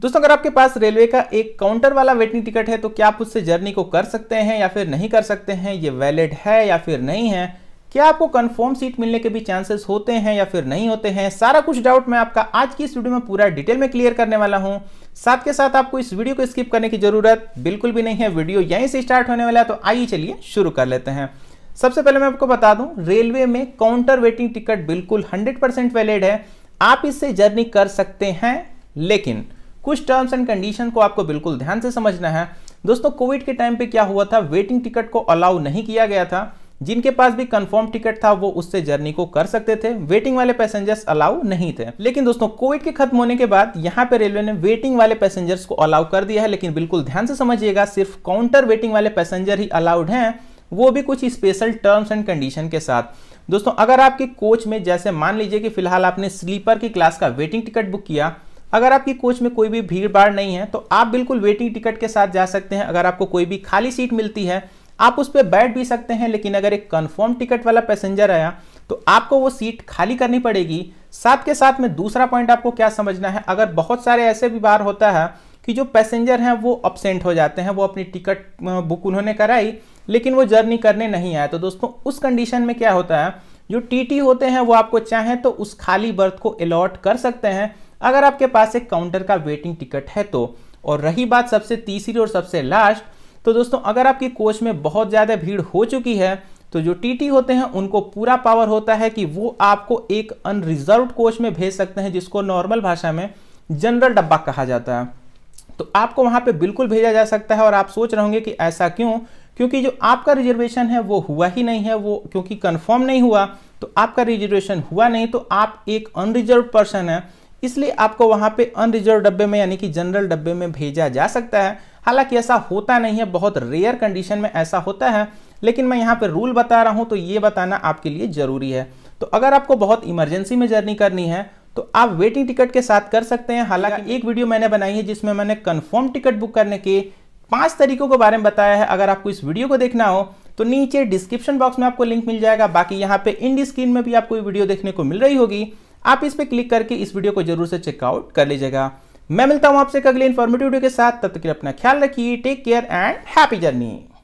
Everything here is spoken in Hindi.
दोस्तों अगर आपके पास रेलवे का एक काउंटर वाला वेटिंग टिकट है तो क्या आप उससे जर्नी को कर सकते हैं या फिर नहीं कर सकते हैं ये वैलिड है या फिर नहीं है क्या आपको कंफर्म सीट मिलने के भी चांसेस होते हैं या फिर नहीं होते हैं सारा कुछ डाउट मैं आपका आज की इस वीडियो में पूरा डिटेल में क्लियर करने वाला हूं साथ के साथ आपको इस वीडियो को स्किप करने की जरूरत बिल्कुल भी नहीं है वीडियो यहीं से स्टार्ट होने वाला है तो आइए चलिए शुरू कर लेते हैं सबसे पहले मैं आपको बता दूं रेलवे में काउंटर वेटिंग टिकट बिल्कुल हंड्रेड वैलिड है आप इससे जर्नी कर सकते हैं लेकिन कुछ टर्म्स एंड कंडीशन को आपको बिल्कुल ध्यान से समझना है दोस्तों कोविड के टाइम पे क्या हुआ था वेटिंग टिकट को अलाउ नहीं किया गया था जिनके पास भी कंफर्म टिकट था वो उससे जर्नी को कर सकते थे वेटिंग वाले पैसेंजर्स अलाउ नहीं थे लेकिन दोस्तों कोविड के खत्म होने के बाद यहाँ पे रेलवे ने वेटिंग वाले पैसेंजर्स को अलाउ कर दिया है लेकिन बिल्कुल ध्यान से समझिएगा सिर्फ काउंटर वेटिंग वाले पैसेंजर ही अलाउड हैं वो भी कुछ स्पेशल टर्म्स एंड कंडीशन के साथ दोस्तों अगर आपके कोच में जैसे मान लीजिए कि फिलहाल आपने स्लीपर की क्लास का वेटिंग टिकट बुक किया अगर आपकी कोच में कोई भी भीड़ भाड़ नहीं है तो आप बिल्कुल वेटिंग टिकट के साथ जा सकते हैं अगर आपको कोई भी खाली सीट मिलती है आप उस पर बैठ भी सकते हैं लेकिन अगर एक कन्फर्म टिकट वाला पैसेंजर आया तो आपको वो सीट खाली करनी पड़ेगी साथ के साथ में दूसरा पॉइंट आपको क्या समझना है अगर बहुत सारे ऐसे भी बार होता है कि जो पैसेंजर हैं वो अपसेंट हो जाते हैं वो अपनी टिकट बुक उन्होंने कराई लेकिन वो जर्नी करने नहीं आए तो दोस्तों उस कंडीशन में क्या होता है जो टीटी होते हैं वो आपको चाहें तो उस खाली बर्थ को अलॉट कर सकते हैं अगर आपके पास एक काउंटर का वेटिंग टिकट है तो और रही बात सबसे तीसरी और सबसे लास्ट तो दोस्तों अगर आपकी कोच में बहुत ज़्यादा भीड़ हो चुकी है तो जो टीटी होते हैं उनको पूरा पावर होता है कि वो आपको एक अनरिजर्व कोच में भेज सकते हैं जिसको नॉर्मल भाषा में जनरल डब्बा कहा जाता है तो आपको वहां पे बिल्कुल भेजा जा सकता है और आप सोच रहे होंगे कि ऐसा क्यों क्योंकि जो आपका रिजर्वेशन है वो हुआ ही नहीं है वो क्योंकि कंफर्म नहीं हुआ तो आपका रिजर्वेशन हुआ नहीं तो आप एक अनरिजर्व पर्सन है इसलिए आपको वहां पे अनरिजर्व डब्बे में यानी कि जनरल डब्बे में भेजा जा सकता है हालांकि ऐसा होता नहीं है बहुत रेयर कंडीशन में ऐसा होता है लेकिन मैं यहाँ पे रूल बता रहा हूँ तो ये बताना आपके लिए ज़रूरी है तो अगर आपको बहुत इमरजेंसी में जर्नी करनी है तो आप वेटिंग टिकट के साथ कर सकते हैं हालांकि एक वीडियो मैंने बनाई है जिसमें मैंने कन्फर्म टिकट बुक करने के पांच तरीकों के बारे में बताया है अगर आपको इस वीडियो को देखना हो तो नीचे डिस्क्रिप्शन बॉक्स में आपको लिंक मिल जाएगा बाकी यहाँ पे इंडी स्क्रीन में भी आपको ये वीडियो देखने को मिल रही होगी आप इस पर क्लिक करके इस वीडियो को जरूर से चेकआउट कर लीजिएगा मैं मिलता हूं आपसे अगले इन्फॉर्मेटिव वीडियो के साथ तब तक अपना ख्याल रखिए take care and happy journey